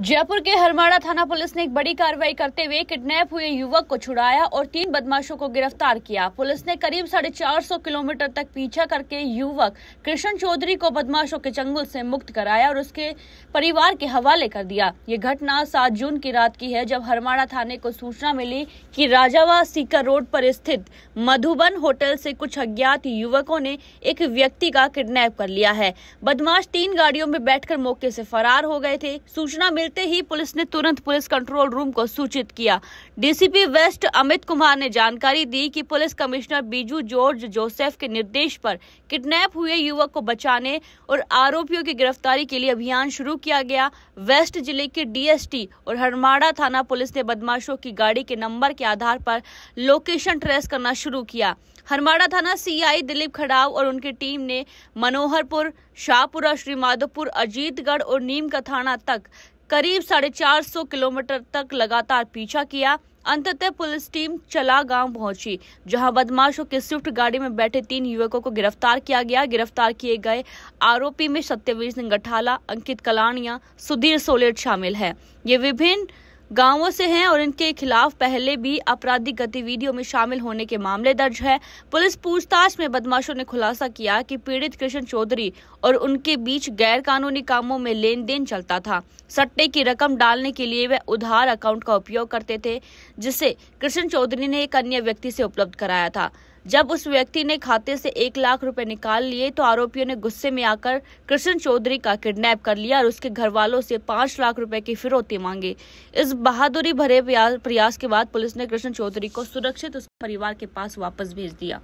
जयपुर के हरमाड़ा थाना पुलिस ने एक बड़ी कार्रवाई करते हुए किडनैप हुए युवक को छुड़ाया और तीन बदमाशों को गिरफ्तार किया पुलिस ने करीब साढ़े चार सौ किलोमीटर तक पीछा करके युवक कृष्ण चौधरी को बदमाशों के चंगुल से मुक्त कराया और उसके परिवार के हवाले कर दिया ये घटना सात जून की रात की है जब हरमाड़ा थाने को सूचना मिली की राजावा सीकर रोड पर स्थित मधुबन होटल से कुछ अज्ञात युवकों ने एक व्यक्ति का किडनेप कर लिया है बदमाश तीन गाड़ियों में बैठकर मौके से फरार हो गए थे सूचना मिल मिलते ही पुलिस ने तुरंत पुलिस कंट्रोल रूम को सूचित किया डीसीपी वेस्ट अमित कुमार ने जानकारी दी कि पुलिस कमिश्नर बीजू जॉर्ज जोसेफ के निर्देश पर किडनैप हुए युवक को बचाने और आरोपियों की गिरफ्तारी के लिए अभियान शुरू किया गया वेस्ट जिले के डीएसटी और हरमाड़ा थाना पुलिस ने बदमाशों की गाड़ी के नंबर के आधार पर लोकेशन ट्रेस करना शुरू किया हरमाड़ा थाना सीआई दिलीप खड़ाव और उनकी टीम ने मनोहरपुर शाहपुरा श्रीमाधोपुर अजीतगढ़ और नीम का थाना तक करीब साढ़े चार सौ किलोमीटर तक लगातार पीछा किया अंततः पुलिस टीम चला गांव पहुंची जहां बदमाशों की स्विफ्ट गाड़ी में बैठे तीन युवकों को गिरफ्तार किया गया गिरफ्तार किए गए आरोपी में सत्यवीर सिंह गठाला अंकित कलानिया सुधीर सोलेट शामिल है ये विभिन्न गांवों से हैं और इनके खिलाफ पहले भी आपराधिक गतिविधियों में शामिल होने के मामले दर्ज है पुलिस पूछताछ में बदमाशों ने खुलासा किया कि पीड़ित कृष्ण चौधरी और उनके बीच गैर कानूनी कामों में लेन देन चलता था सट्टे की रकम डालने के लिए वह उधार अकाउंट का उपयोग करते थे जिसे कृष्ण चौधरी ने एक अन्य व्यक्ति से उपलब्ध कराया था जब उस व्यक्ति ने खाते से एक लाख रुपए निकाल लिए तो आरोपियों ने गुस्से में आकर कृष्ण चौधरी का किडनैप कर लिया और उसके घर वालों से पांच लाख रुपए की फिरौती मांगी इस बहादुरी भरे प्रयास के बाद पुलिस ने कृष्ण चौधरी को सुरक्षित उसके परिवार के पास वापस भेज दिया